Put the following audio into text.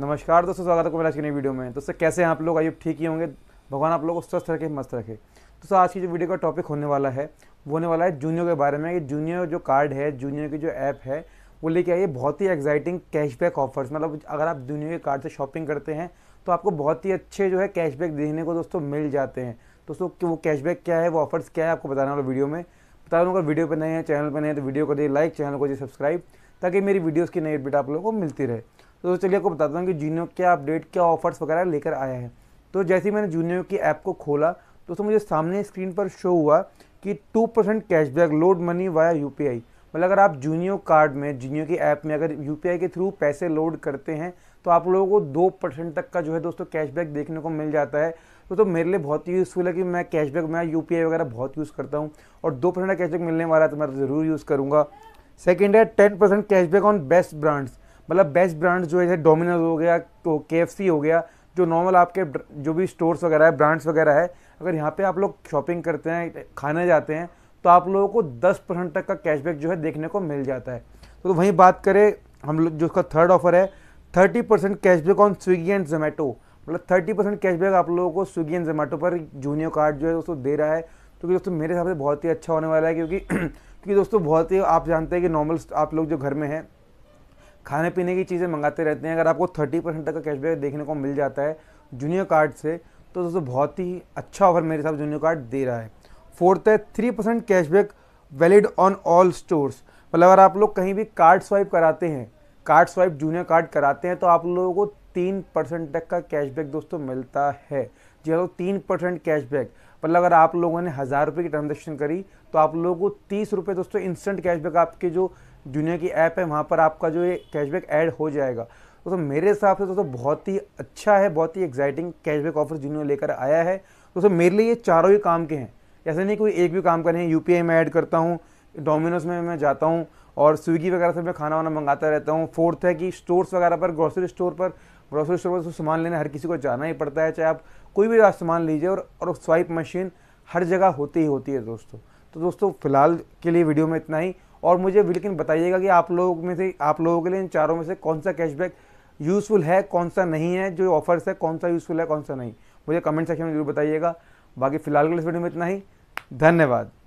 नमस्कार दोस्तों स्वागत है की नई वीडियो में दोस्तों कैसे हैं आप लोग आइए ठीक ही होंगे भगवान आप लोग को स्वस्थ रखे मस्त रखे दोस्तों आज की जो वीडियो का टॉपिक होने वाला है वो होने वाला है जूनियर के बारे में कि जूनियर जो कार्ड है जूनियर की जो ऐप है वो लेके आइए बहुत ही एक्साइटिंग कैशबैक ऑफर्स मतलब अगर आप जूनियर के कार्ड से शॉपिंग करते हैं तो आपको बहुत ही अच्छे जो है कैशबैक देखने को दोस्तों मिल जाते हैं दोस्तों वो कैशबैक क्या है वो ऑफर्स क्या है आपको बताने वाला वीडियो में बता दूँगा वीडियो पर नए हैं चैनल पर नए हैं तो वीडियो को दिए लाइक चैनल को दिए सब्सक्राइब ताकि मेरी वीडियोज़ की नई अपडेट आप लोगों को मिलती रहे तो चलिए आपको बताता हूँ कि जूनियो क्या अपडेट क्या ऑफर्स वगैरह लेकर आया है तो जैसे ही मैंने जूनियो की ऐप को खोला तो उसमें मुझे सामने स्क्रीन पर शो हुआ कि two percent cashback load money via U मतलब अगर आप जूनियो कार्ड में जूनियो की ऐप में अगर यू के थ्रू पैसे लोड करते हैं तो आप लोगों को दो परसेंट तक का जो है दोस्तों कैशबैक देखने को मिल जाता है तो तो मेरे लिए बहुत ही यूज़फुल है कि मैं कैशबैक मैं यू वगैरह बहुत यूज़ करता हूँ और दो परसेंट का कैशबैक मिलने वाला है तो मैं ज़रूर यूज़ करूँगा सेकेंड है ten percent cashback on best brands मतलब बेस्ट ब्रांड जो है डोमिनोज हो गया तो के हो गया जो नॉर्मल आपके जो भी स्टोर्स वगैरह है ब्रांड्स वगैरह है अगर यहाँ पे आप लोग शॉपिंग करते हैं खाने जाते हैं तो आप लोगों को 10 परसेंट तक का कैशबैक जो है देखने को मिल जाता है तो वहीं बात करें हम लोग जो उसका थर्ड ऑफर है thirty percent cashback on Swiggy and Zomato मतलब थर्टी परसेंट कैशबैक आप लोगों को स्विगी एंड जोमेटो पर जूनियर कार्ड जो है दोस्तों दे रहा है क्योंकि दोस्तों मेरे हिसाब से बहुत ही अच्छा होने वाला है क्योंकि क्योंकि दोस्तों बहुत ही आप जानते हैं कि नॉर्मल आप लोग जो घर में हैं खाने पीने की चीज़ें मंगाते रहते हैं अगर आपको थर्टी परसेंट तक का कैशबैक देखने को मिल जाता है जूनियर कार्ड से तो दोस्तों बहुत ही अच्छा ऑफर मेरे हिसाब से जूनियर कार्ड दे रहा है फोर्थ है three percent cashback valid on all stores मतलब अगर आप लोग कहीं भी कार्ड स्वाइप कराते हैं कार्ड स्वाइप जूनियर कार्ड कराते हैं तो आप लोगों को तीन परसेंट तक का कैशबैक दोस्तों मिलता है जी हाँ तो तीन परसेंट कैशबैक मतलब अगर आप लोगों ने हज़ार रुपये की ट्रांजेक्शन करी तो आप लोगों को तीस रुपये दोस्तों इंस्टेंट कैशबैक आपके जो दुनिया की ऐप है वहाँ पर आपका जो ये कैशबैक ऐड हो जाएगा दोस्तों मेरे हिसाब से दोस्तों बहुत ही अच्छा है बहुत ही एक्साइटिंग कैशबैक ऑफर जूनियर लेकर आया है दोस्तों मेरे लिए ये चारों ही काम के हैं ऐसा नहीं कोई एक भी काम का नहीं यू में ऐड करता हूँ डोमिनोज में मैं जाता हूँ और स्विगी वगैरह से मैं खाना वाना मंगाता रहता हूँ फोर्थ है कि स्टोर्स वगैरह पर ग्रोसरी स्टोर पर ग्रोसरी स्टोर पर तो सामान लेने हर किसी को जाना ही पड़ता है चाहे आप कोई भी सामान लीजिए और और स्वाइप मशीन हर जगह होती ही होती है दोस्तों तो दोस्तों फिलहाल के लिए वीडियो में इतना ही और मुझे लेकिन बताइएगा कि आप लोगों में से आप लोगों के लिए इन चारों में से कौन सा कैशबैक यूज़फुल है कौन सा नहीं है जो ऑफर्स है कौन सा यूज़फुल है कौन सा नहीं मुझे कमेंट सेक्शन में जरूर बताइएगा बाकी फिलहाल के लिए इस वीडियो में इतना ही धन्यवाद